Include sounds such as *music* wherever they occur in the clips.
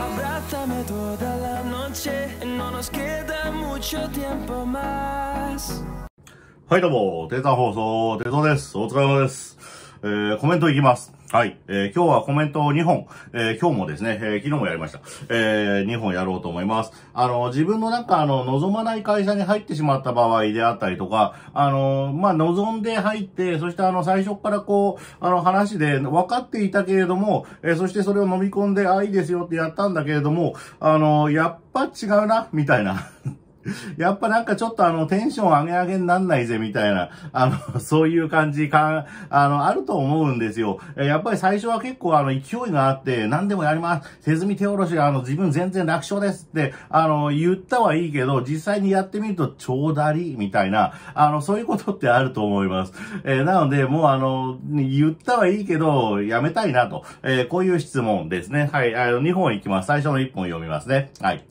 Abrázame toda la noche, no nos queda mucho tiempo más. はい、どうも、データ放送、デゾです。お疲れ様です。えー、コメントいきます。はい。えー、今日はコメント2本、えー、今日もですね、えー、昨日もやりました。えー、2本やろうと思います。あの、自分のなんかあの、望まない会社に入ってしまった場合であったりとか、あの、まあ、望んで入って、そしてあの、最初からこう、あの、話で分かっていたけれども、えー、そしてそれを飲み込んで、あ、いいですよってやったんだけれども、あの、やっぱ違うな、みたいな。*laughs* *laughs* やっぱなんかちょっとあの、テンション上げ上げになんないぜ、みたいな、あの、*laughs* そういう感じか、あの、あると思うんですよ。やっぱり最初は結構あの、勢いがあって、何でもやります。手積み手下ろしあの、自分全然楽勝ですって、あの、言ったはいいけど、実際にやってみると、超だり、みたいな、あの、そういうことってあると思います。えー、なので、もうあの、言ったはいいけど、やめたいなと、えー、こういう質問ですね。はい、あの、2本いきます。最初の1本読みますね。はい。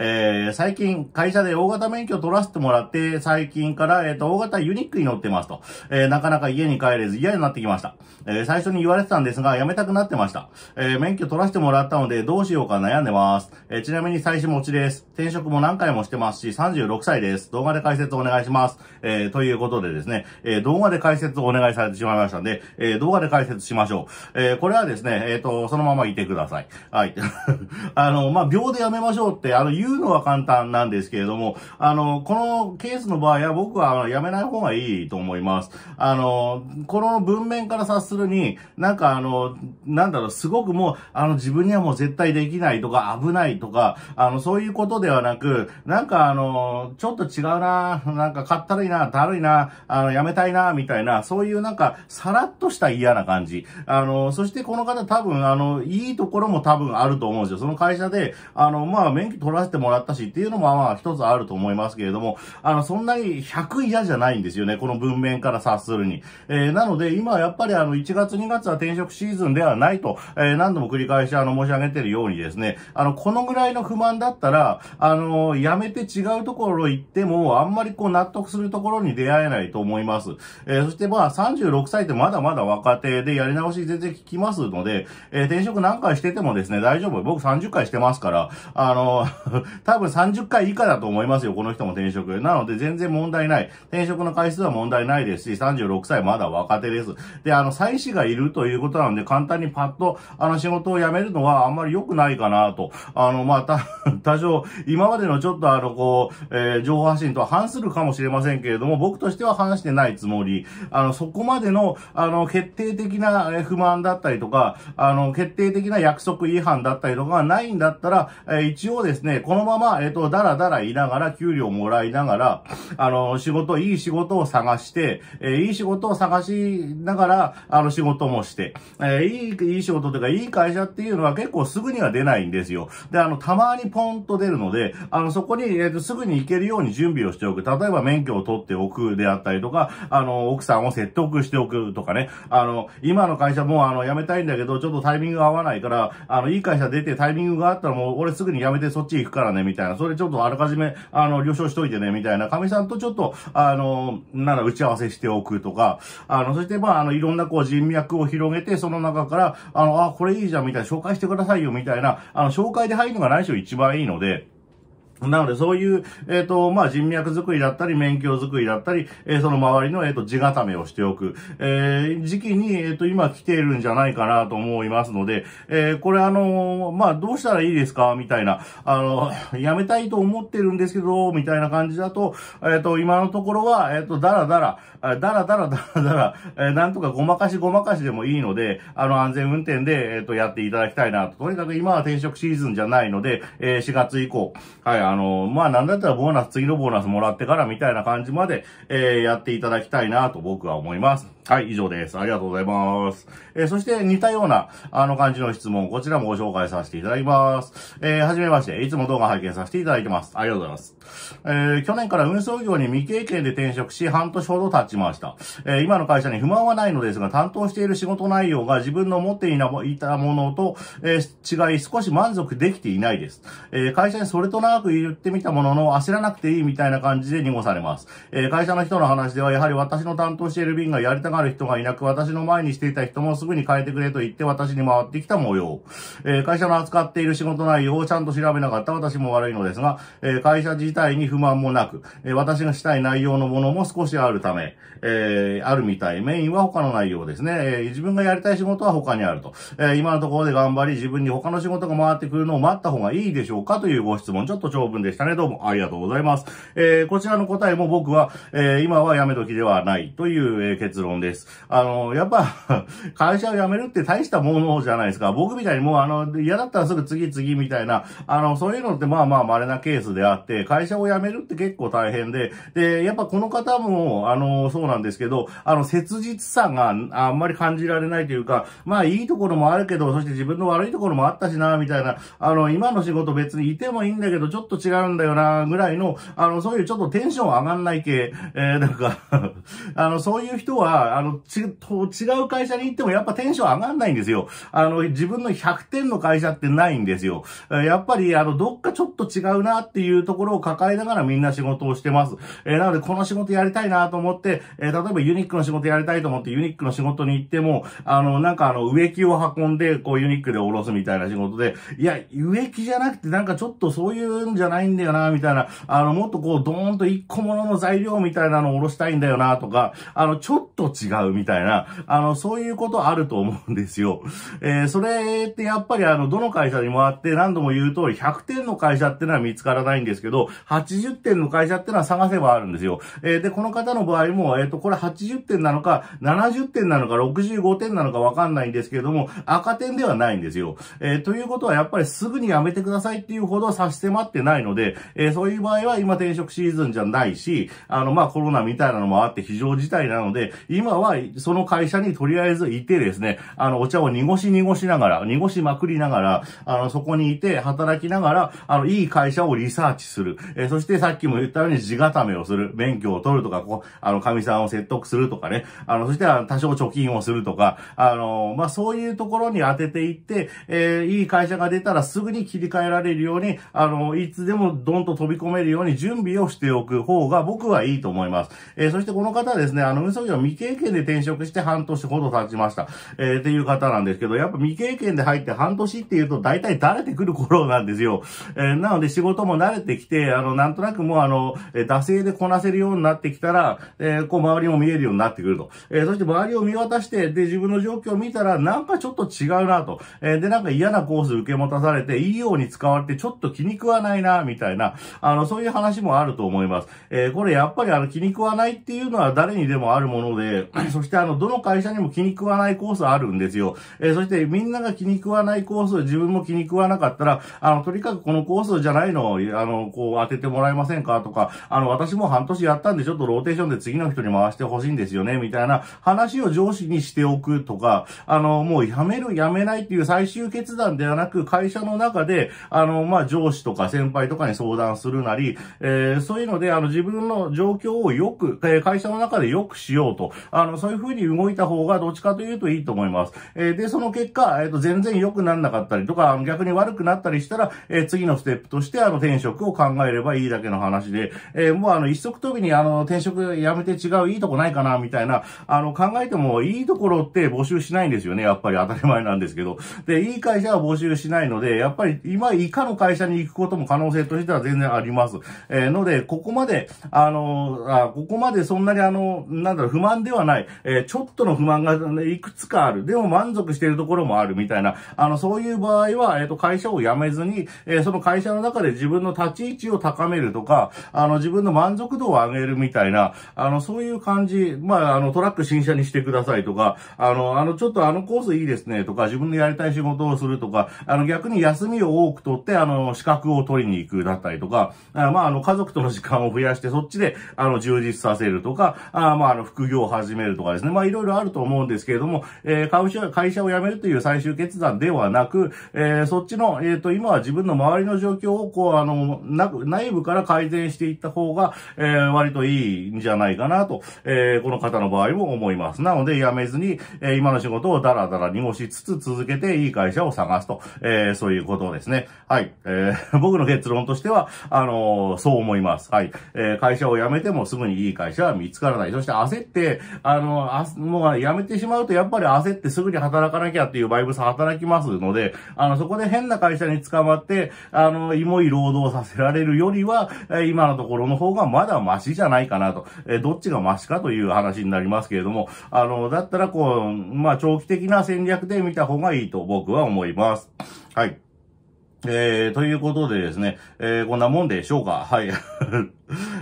えー、最近、会社でで大型免許取らせてもらって、最近から、えっ、ー、と、大型ユニックに乗ってますと。えー、なかなか家に帰れず嫌になってきました。えー、最初に言われてたんですが、やめたくなってました。えー、免許取らせてもらったので、どうしようか悩んでます。えー、ちなみに最初持ちです。転職も何回もしてますし、36歳です。動画で解説お願いします。えー、ということでですね、えー、動画で解説をお願いされてしまいましたんで、えー、動画で解説しましょう。えー、これはですね、えっ、ー、と、そのままいてください。はい。*laughs* あの、まあ、秒でやめましょうって、あの、言うのは簡単なんですけれども、も、あの、このケースの場合は僕はやめない方がいいと思います。あの、この文面から察するに、なんかあの、なんだろう、すごくもう、あの、自分にはもう絶対できないとか、危ないとか、あの、そういうことではなく、なんかあの、ちょっと違うな、なんかかったるいな、だるいな、あの、やめたいな、みたいな、そういうなんか、さらっとした嫌な感じ。あの、そしてこの方多分、あの、いいところも多分あると思うんですよ。その会社で、あの、まあ、免許取らせてもらったしっていうのも、まあ、一つあると思いますけれども、あの、そんなに100嫌じゃないんですよね。この文面から察するに。えー、なので、今やっぱりあの、1月2月は転職シーズンではないと、えー、何度も繰り返しあの、申し上げてるようにですね、あの、このぐらいの不満だったら、あの、やめて違うところ行っても、あんまりこう、納得するところに出会えないと思います。えー、そしてまあ、36歳ってまだまだ若手でやり直し全然効きますので、えー、転職何回しててもですね、大丈夫。僕30回してますから、あの、*laughs* 多分30回以下だと思います。思いますよ、この人も転職。なので、全然問題ない。転職の回数は問題ないですし、36歳まだ若手です。で、あの、妻子がいるということなので、簡単にパッと、あの、仕事を辞めるのはあんまり良くないかなと。あの、まあ、た、*laughs* 多少、今までのちょっとあの、こう、えー、情報発信とは反するかもしれませんけれども、僕としては反してないつもり。あの、そこまでの、あの、決定的な、え不満だったりとか、あの、決定的な約束違反だったりとかがないんだったら、えー、一応ですね、このまま、えっ、と、だらだらいなながら、給料もらいながら、あの、仕事、いい仕事を探して、えー、いい仕事を探しながら、あの、仕事もして、えー、いい、いい仕事というか、いい会社っていうのは結構すぐには出ないんですよ。で、あの、たまにポンと出るので、あの、そこに、えっ、ー、と、すぐに行けるように準備をしておく。例えば免許を取っておくであったりとか、あの、奥さんを説得しておくとかね、あの、今の会社もあの、辞めたいんだけど、ちょっとタイミングが合わないから、あの、いい会社出てタイミングがあったらもう、俺すぐに辞めてそっち行くからね、みたいな。それちょっとあらかじめあの、了承しといてね、みたいな、神さんとちょっと、あの、なら打ち合わせしておくとか、あの、そして、まあ、あの、いろんなこう人脈を広げて、その中から、あの、あ、これいいじゃん、みたいな、紹介してくださいよ、みたいな、あの、紹介で入るのが何し一番いいので、なので、そういう、えっ、ー、と、まあ、人脈作りだったり、免許作りだったり、えー、その周りの、えっ、ー、と、地固めをしておく、え時期に、えっ、と、今来ているんじゃないかなと思いますので、えこれあのまあ、どうしたらいいですかみたいな、あの、やめたいと思ってるんですけど、みたいな感じだと、えっ、と、今のところは、えっ、と、だらだら、だらだらだらだら、えなんとかごまかしごまかしでもいいので、あの、安全運転で、えっ、と、やっていただきたいなと。とにかく今は転職シーズンじゃないので、え4月以降、はい、あの、まあ、なんだったらボーナス、次のボーナスもらってからみたいな感じまで、えー、やっていただきたいなと僕は思います。はい、以上です。ありがとうございます。えー、そして似たような、あの感じの質問、こちらもご紹介させていただきます。えー、はじめまして、いつも動画拝見させていただいてます。ありがとうございます。えー、去年から運送業に未経験で転職し、半年ほど経ちました。えー、今の会社に不満はないのですが、担当している仕事内容が自分の持っていたものと、えー、違い少し満足できていないです。えー、会社にそれと長く言ってみたものの、焦らなくていいみたいな感じで濁されます。えー、会社の人の話では、やはり私の担当している便がやりたがある人がいなく、私の前にしていた人もすぐに変えてくれと言って私に回ってきた模様。えー、会社の扱っている仕事内容をちゃんと調べなかった私も悪いのですが、えー、会社自体に不満もなく、えー、私がしたい内容のものも少しあるため、えー、あるみたい。メインは他の内容ですね。え自分がやりたい仕事は他にあると。え今のところで頑張り、自分に他の仕事が回ってくるのを待った方がいいでしょうかというご質問。ちょっと長文でしたね。どうもありがとうございます。えこちらの答えも僕は、え今はやめときではないという、え結論です。です。あの、やっぱ、*laughs* 会社を辞めるって大したものじゃないですか。僕みたいにもう、あの、嫌だったらすぐ次次みたいな、あの、そういうのってまあまあ稀なケースであって、会社を辞めるって結構大変で、で、やっぱこの方も、あの、そうなんですけど、あの、切実さがあんまり感じられないというか、まあいいところもあるけど、そして自分の悪いところもあったしな、みたいな、あの、今の仕事別にいてもいいんだけど、ちょっと違うんだよな、ぐらいの、あの、そういうちょっとテンション上がんない系、えー、なんか *laughs* あの、そういう人は、あの、ち、と、違う会社に行ってもやっぱテンション上がんないんですよ。あの、自分の100点の会社ってないんですよ。やっぱり、あの、どっかちょっと違うなっていうところを抱えながらみんな仕事をしてます。えー、なので、この仕事やりたいなと思って、えー、例えばユニックの仕事やりたいと思ってユニックの仕事に行っても、あの、なんかあの、植木を運んで、こう、ユニックでおろすみたいな仕事で、いや、植木じゃなくてなんかちょっとそういうんじゃないんだよな、みたいな、あの、もっとこう、ドーンと一個ものの材料みたいなのをおろしたいんだよな、とか、あの、ちょっと違うみたいな、あの、そういうことあると思うんですよ。えー、それってやっぱりあの、どの会社にもあって何度も言う通り、100点の会社ってのは見つからないんですけど、80点の会社ってのは探せばあるんですよ。えー、で、この方の場合も、えっ、ー、と、これ80点なのか、70点なのか、65点なのかわかんないんですけれども、赤点ではないんですよ。えー、ということはやっぱりすぐにやめてくださいっていうほど差し迫ってないので、えー、そういう場合は今転職シーズンじゃないし、あの、まあ、コロナみたいなのもあって非常事態なので、今今は、その会社にとりあえずいてですね、あの、お茶を濁し濁しながら、濁しまくりながら、あの、そこにいて働きながら、あの、いい会社をリサーチする。えー、そしてさっきも言ったように地固めをする。免許を取るとか、こう、あの、神さんを説得するとかね。あの、そして多少貯金をするとか、あの、まあ、そういうところに当てていって、えー、いい会社が出たらすぐに切り替えられるように、あの、いつでもどんと飛び込めるように準備をしておく方が僕はいいと思います。えー、そしてこの方ですね、あの、運送業未経験で転職して半年ほど経ちました。えー、っていう方なんですけど、やっぱ未経験で入って半年っていうと大体慣れてくる頃なんですよ。えー、なので仕事も慣れてきて、あの、なんとなくもうあの、えー、惰性でこなせるようになってきたら、えー、こう周りも見えるようになってくると。えー、そして周りを見渡して、で、自分の状況を見たら、なんかちょっと違うなと。えー、で、なんか嫌なコース受け持たされて、いいように使われて、ちょっと気に食わないな、みたいな、あの、そういう話もあると思います。えー、これやっぱりあの、気に食わないっていうのは誰にでもあるもので、そしてあの、どの会社にも気に食わないコースあるんですよ。えー、そしてみんなが気に食わないコース、自分も気に食わなかったら、あの、とにかくこのコースじゃないのを、あの、こう当ててもらえませんかとか、あの、私も半年やったんでちょっとローテーションで次の人に回してほしいんですよね、みたいな話を上司にしておくとか、あの、もうやめる、やめないっていう最終決断ではなく、会社の中で、あの、まあ、上司とか先輩とかに相談するなり、えー、そういうので、あの、自分の状況をよく、え会社の中でよくしようと、あの、そういう風に動いた方がどっちかというといいと思います。えー、で、その結果、えっ、ー、と、全然良くならなかったりとか、逆に悪くなったりしたら、えー、次のステップとして、あの、転職を考えればいいだけの話で、えもうあの、一足飛びにあの、転職やめて違ういいとこないかな、みたいな、あの、考えてもいいところって募集しないんですよね。やっぱり当たり前なんですけど。で、いい会社は募集しないので、やっぱり今以下の会社に行くことも可能性としては全然あります。えので、ここまで、あのあ、ここまでそんなにあの、なんだろう、不満ではない、えー、ちょっとの不満がいくつかある、でも満足しているところもあるみたいな、あの、そういう場合は、えっ、ー、と、会社を辞めずに、えー、その会社の中で自分の立ち位置を高めるとか、あの、自分の満足度を上げるみたいな、あの、そういう感じ、まあ、あの、トラック新車にしてくださいとか、あの、あの、ちょっとあのコースいいですねとか、自分のやりたい仕事をするとか、あの、逆に休みを多く取って、あの、資格を取りに行くだったりとか、あまあ、あの、家族との時間を増やして、そっちで、あの、充実させるとか、あまあ、あの、副業を始めめるとかですね。まあいろいろあると思うんですけれども、えー、会社、会社を辞めるという最終決断ではなく、えー、そっちの、えっ、ー、と、今は自分の周りの状況を、こう、あの、な、内部から改善していった方が、えー、割といいんじゃないかなと、えー、この方の場合も思います。なので、辞めずに、えー、今の仕事をダラダラ濁しつつ続けていい会社を探すと、えー、そういうことですね。はい。えー、*laughs* 僕の結論としては、あのー、そう思います。はい。えー、会社を辞めてもすぐにいい会社は見つからない。そして焦って、あの、あもうやめてしまうとやっぱり焦ってすぐに働かなきゃっていうバイブス働きますので、あの、そこで変な会社に捕まって、あの、いもい労働させられるよりは、今のところの方がまだマシじゃないかなと、えどっちがマシかという話になりますけれども、あの、だったらこう、まあ、長期的な戦略で見た方がいいと僕は思います。はい。えー、ということでですね、えー、こんなもんでしょうか。はい。*laughs*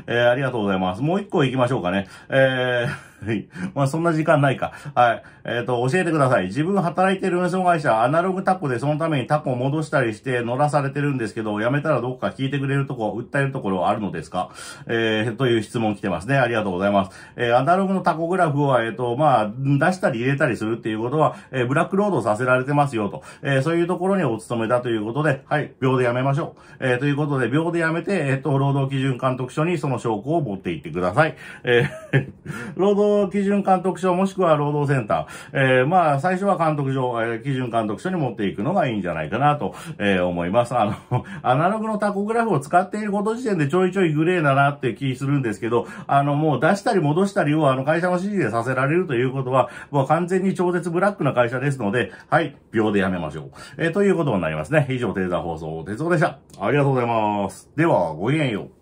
えー、ありがとうございます。もう一個行きましょうかね。えー *laughs* はい。まあ、そんな時間ないか。はい。えっ、ー、と、教えてください。自分働いてる運送会社、アナログタコでそのためにタコを戻したりして乗らされてるんですけど、辞めたらどこか聞いてくれるとこ、訴えるところあるのですかえー、という質問来てますね。ありがとうございます。えー、アナログのタコグラフは、えっ、ー、と、まあ、出したり入れたりするっていうことは、えー、ブラックロードさせられてますよと。えー、そういうところにお勤めだということで、はい、秒でやめましょう。えー、ということで、秒でやめて、えっ、ー、と、労働基準監督署にその証拠を持っていってください。えー、*laughs* 労働基準監督署もしくは労働センター、えー、まあ、最初は監督署、えー、基準監督署に持っていくのがいいんじゃないかなと、えー、思います。あの、*laughs* アナログのタコグラフを使っていること時点でちょいちょいグレーだなって気するんですけど、あの、もう出したり戻したりをあの会社の指示でさせられるということは、もう完全に超絶ブラックな会社ですので、はい、秒でやめましょう。えー、ということになりますね。以上、データ放送、鉄道でした。ありがとうございます。では、ごきげんよう。